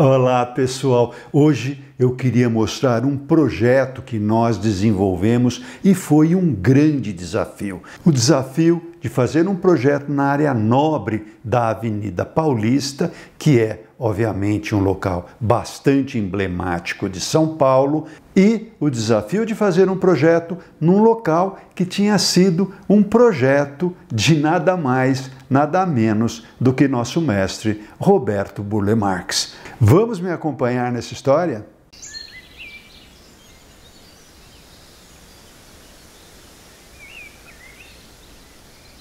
Olá pessoal, hoje eu queria mostrar um projeto que nós desenvolvemos e foi um grande desafio. O desafio de fazer um projeto na área nobre da Avenida Paulista, que é, obviamente, um local bastante emblemático de São Paulo, e o desafio de fazer um projeto num local que tinha sido um projeto de nada mais, nada menos do que nosso mestre Roberto Burle Marx. Vamos me acompanhar nessa história?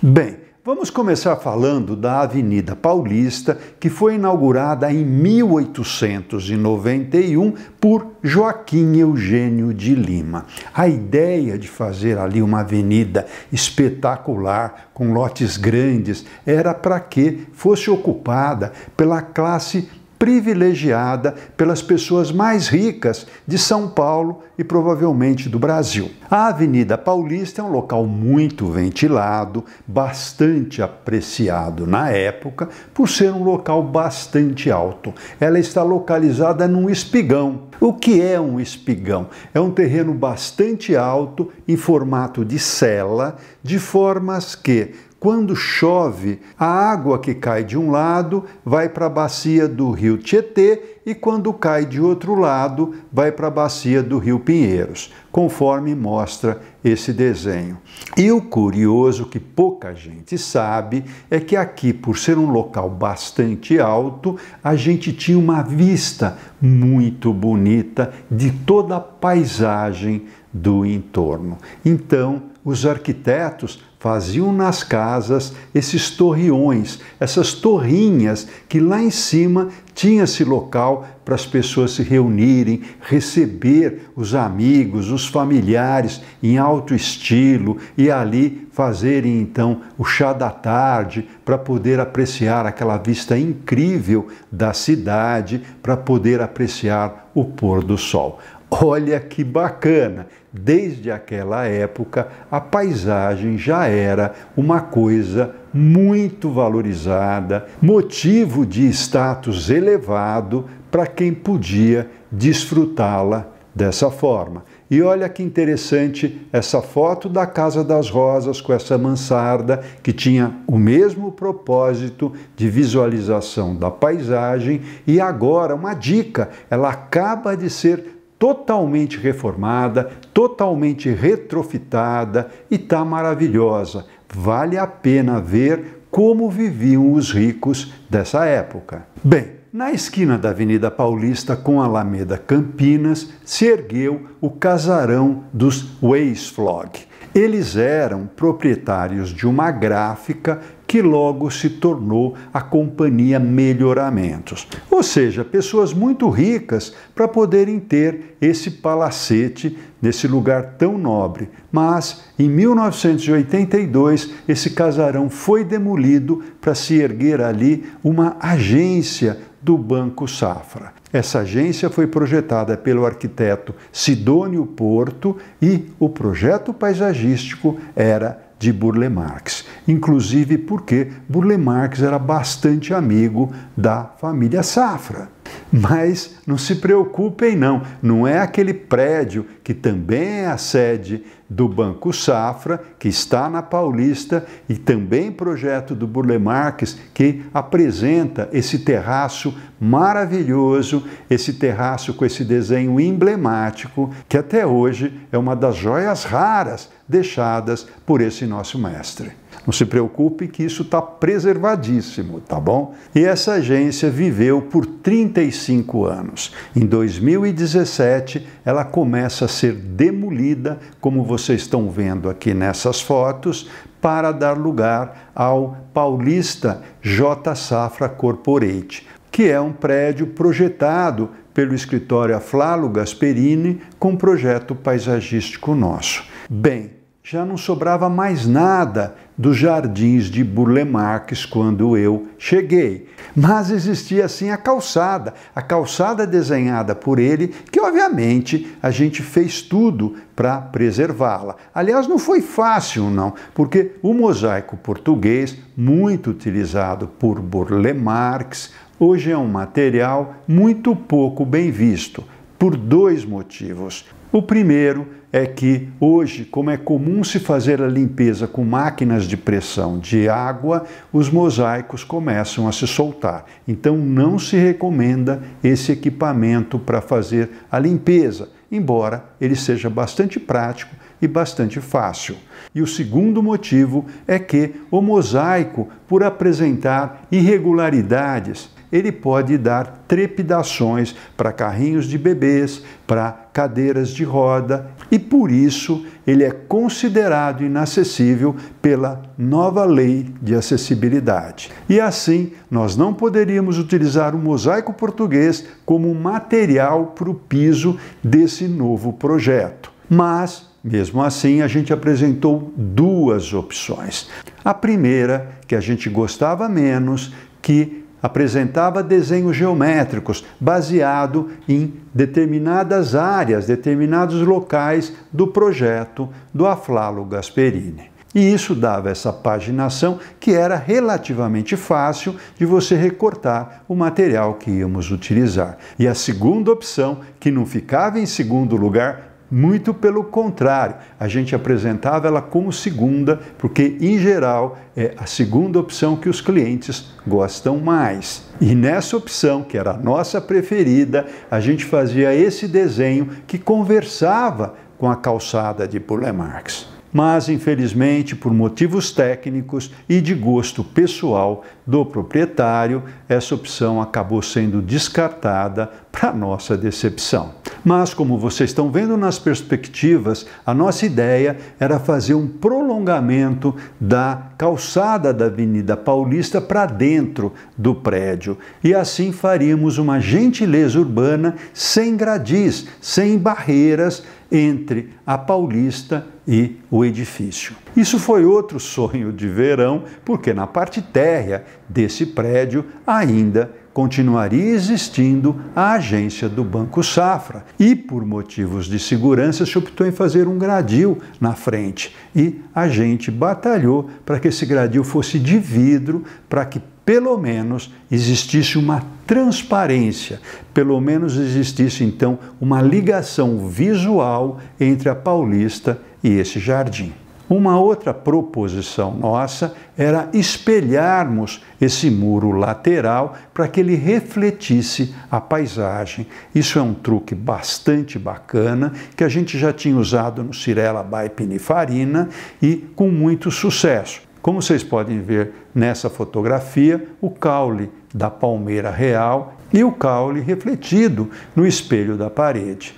Bem, vamos começar falando da Avenida Paulista, que foi inaugurada em 1891 por Joaquim Eugênio de Lima. A ideia de fazer ali uma avenida espetacular, com lotes grandes, era para que fosse ocupada pela classe privilegiada pelas pessoas mais ricas de São Paulo e provavelmente do Brasil. A Avenida Paulista é um local muito ventilado, bastante apreciado na época, por ser um local bastante alto. Ela está localizada num espigão. O que é um espigão? É um terreno bastante alto em formato de cela, de formas que quando chove, a água que cai de um lado vai para a bacia do rio Tietê e quando cai de outro lado, vai para a bacia do rio Pinheiros, conforme mostra esse desenho. E o curioso que pouca gente sabe é que aqui, por ser um local bastante alto, a gente tinha uma vista muito bonita de toda a paisagem do entorno. Então, os arquitetos faziam nas casas esses torreões, essas torrinhas que lá em cima tinha-se local para as pessoas se reunirem, receber os amigos, os familiares em alto estilo e ali fazerem então o chá da tarde para poder apreciar aquela vista incrível da cidade, para poder apreciar o pôr do sol. Olha que bacana! Desde aquela época, a paisagem já era uma coisa muito valorizada, motivo de status elevado para quem podia desfrutá-la dessa forma. E olha que interessante essa foto da Casa das Rosas com essa mansarda que tinha o mesmo propósito de visualização da paisagem e agora uma dica, ela acaba de ser totalmente reformada, totalmente retrofitada e está maravilhosa. Vale a pena ver como viviam os ricos dessa época. Bem, na esquina da Avenida Paulista com a Alameda Campinas se ergueu o casarão dos Weisflog eles eram proprietários de uma gráfica que logo se tornou a Companhia Melhoramentos. Ou seja, pessoas muito ricas para poderem ter esse palacete nesse lugar tão nobre. Mas em 1982, esse casarão foi demolido para se erguer ali uma agência do Banco Safra. Essa agência foi projetada pelo arquiteto Sidônio Porto e o projeto paisagístico era de Burle Marx, inclusive porque Burle Marx era bastante amigo da família Safra. Mas não se preocupem não, não é aquele prédio que também é a sede do Banco Safra, que está na Paulista, e também projeto do Burle Marx, que apresenta esse terraço maravilhoso, esse terraço com esse desenho emblemático, que até hoje é uma das joias raras deixadas por esse nosso mestre. Não se preocupe que isso está preservadíssimo, tá bom? E essa agência viveu por 35 anos. Em 2017, ela começa a ser demolida, como vocês estão vendo aqui nessas fotos, para dar lugar ao Paulista J. Safra Corporate, que é um prédio projetado pelo escritório Aflalo Gasperini com projeto paisagístico nosso. Bem, já não sobrava mais nada dos jardins de Burle Marx quando eu cheguei. Mas existia assim a calçada, a calçada desenhada por ele, que obviamente a gente fez tudo para preservá-la. Aliás, não foi fácil não, porque o mosaico português, muito utilizado por Burle Marx, hoje é um material muito pouco bem visto por dois motivos. O primeiro é que hoje, como é comum se fazer a limpeza com máquinas de pressão de água, os mosaicos começam a se soltar. Então não se recomenda esse equipamento para fazer a limpeza, embora ele seja bastante prático e bastante fácil. E o segundo motivo é que o mosaico, por apresentar irregularidades, ele pode dar trepidações para carrinhos de bebês, para cadeiras de roda e por isso ele é considerado inacessível pela nova lei de acessibilidade. E assim, nós não poderíamos utilizar o mosaico português como material para o piso desse novo projeto. Mas mesmo assim, a gente apresentou duas opções. A primeira, que a gente gostava menos, que apresentava desenhos geométricos baseado em determinadas áreas, determinados locais do projeto do Aflalo Gasperini. E isso dava essa paginação que era relativamente fácil de você recortar o material que íamos utilizar. E a segunda opção, que não ficava em segundo lugar, muito pelo contrário, a gente apresentava ela como segunda, porque em geral é a segunda opção que os clientes gostam mais. E nessa opção, que era a nossa preferida, a gente fazia esse desenho que conversava com a calçada de Purle Marx mas infelizmente por motivos técnicos e de gosto pessoal do proprietário, essa opção acabou sendo descartada para nossa decepção. Mas, como vocês estão vendo nas perspectivas, a nossa ideia era fazer um prolongamento da calçada da Avenida Paulista para dentro do prédio. E assim faríamos uma gentileza urbana sem gradis, sem barreiras entre a Paulista e o edifício. Isso foi outro sonho de verão, porque na parte térrea desse prédio ainda continuaria existindo a agência do Banco Safra e, por motivos de segurança, se optou em fazer um gradil na frente. E a gente batalhou para que esse gradil fosse de vidro, para que pelo menos existisse uma transparência, pelo menos existisse então uma ligação visual entre a Paulista e esse jardim. Uma outra proposição nossa era espelharmos esse muro lateral para que ele refletisse a paisagem. Isso é um truque bastante bacana que a gente já tinha usado no Cirela by Pinifarina e com muito sucesso. Como vocês podem ver nessa fotografia, o caule da palmeira real e o caule refletido no espelho da parede.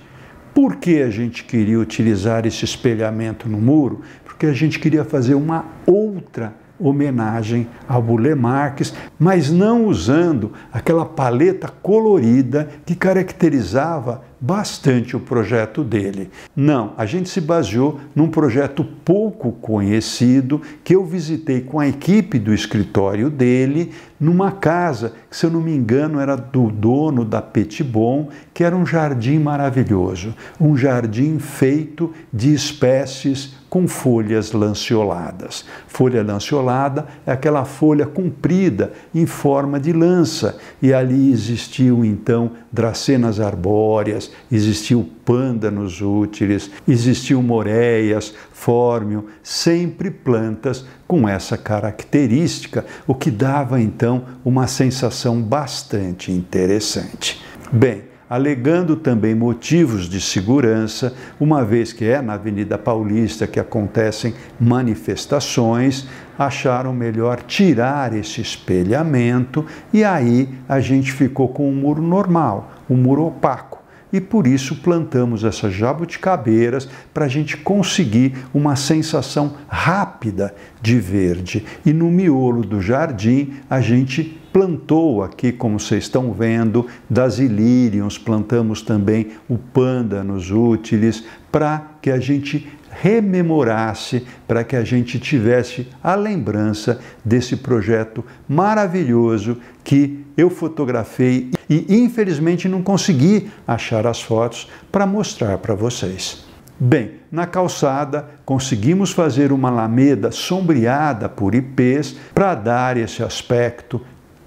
Por que a gente queria utilizar esse espelhamento no muro? Porque a gente queria fazer uma outra homenagem ao Burle Marques, mas não usando aquela paleta colorida que caracterizava bastante o projeto dele. Não, a gente se baseou num projeto pouco conhecido que eu visitei com a equipe do escritório dele numa casa que, se eu não me engano, era do dono da Petibon, que era um jardim maravilhoso, um jardim feito de espécies com folhas lanceoladas. Folha lanceolada é aquela folha comprida em forma de lança, e ali existiam então dracenas arbóreas, existiu pândanos úteis, existiu moreias, fórmio, sempre plantas com essa característica, o que dava então uma sensação bastante interessante. Bem, alegando também motivos de segurança, uma vez que é na Avenida Paulista que acontecem manifestações, acharam melhor tirar esse espelhamento e aí a gente ficou com um muro normal, um muro opaco e por isso plantamos essas jabuticabeiras para a gente conseguir uma sensação rápida de verde. E no miolo do jardim a gente plantou aqui, como vocês estão vendo, das ilíriums, plantamos também o pândanos útiles para que a gente rememorasse, para que a gente tivesse a lembrança desse projeto maravilhoso que eu fotografei e infelizmente não consegui achar as fotos para mostrar para vocês. Bem, na calçada conseguimos fazer uma alameda sombreada por IPs para dar esse aspecto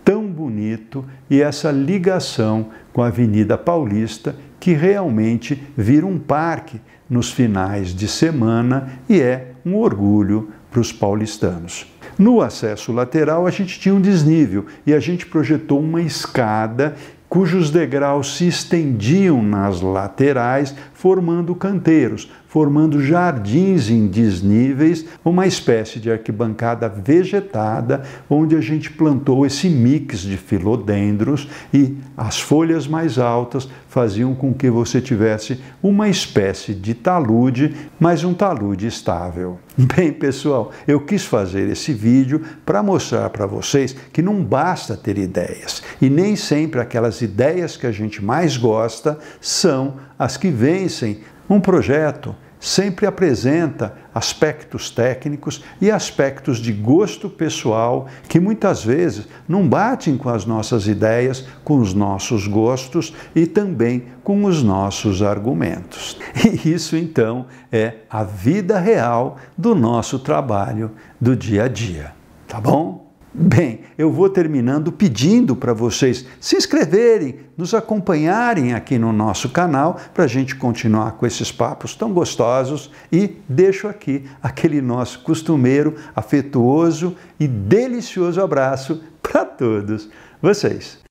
tão bonito e essa ligação com a Avenida Paulista que realmente vira um parque nos finais de semana e é um orgulho para os paulistanos. No acesso lateral, a gente tinha um desnível e a gente projetou uma escada cujos degraus se estendiam nas laterais, formando canteiros, formando jardins em desníveis, uma espécie de arquibancada vegetada, onde a gente plantou esse mix de filodendros e as folhas mais altas faziam com que você tivesse uma espécie de talude, mas um talude estável. Bem, pessoal, eu quis fazer esse vídeo para mostrar para vocês que não basta ter ideias e nem sempre aquelas ideias que a gente mais gosta são as que vencem um projeto, sempre apresenta aspectos técnicos e aspectos de gosto pessoal que muitas vezes não batem com as nossas ideias, com os nossos gostos e também com os nossos argumentos. E isso então é a vida real do nosso trabalho do dia a dia, tá bom? Bem, eu vou terminando pedindo para vocês se inscreverem, nos acompanharem aqui no nosso canal para a gente continuar com esses papos tão gostosos e deixo aqui aquele nosso costumeiro, afetuoso e delicioso abraço para todos vocês.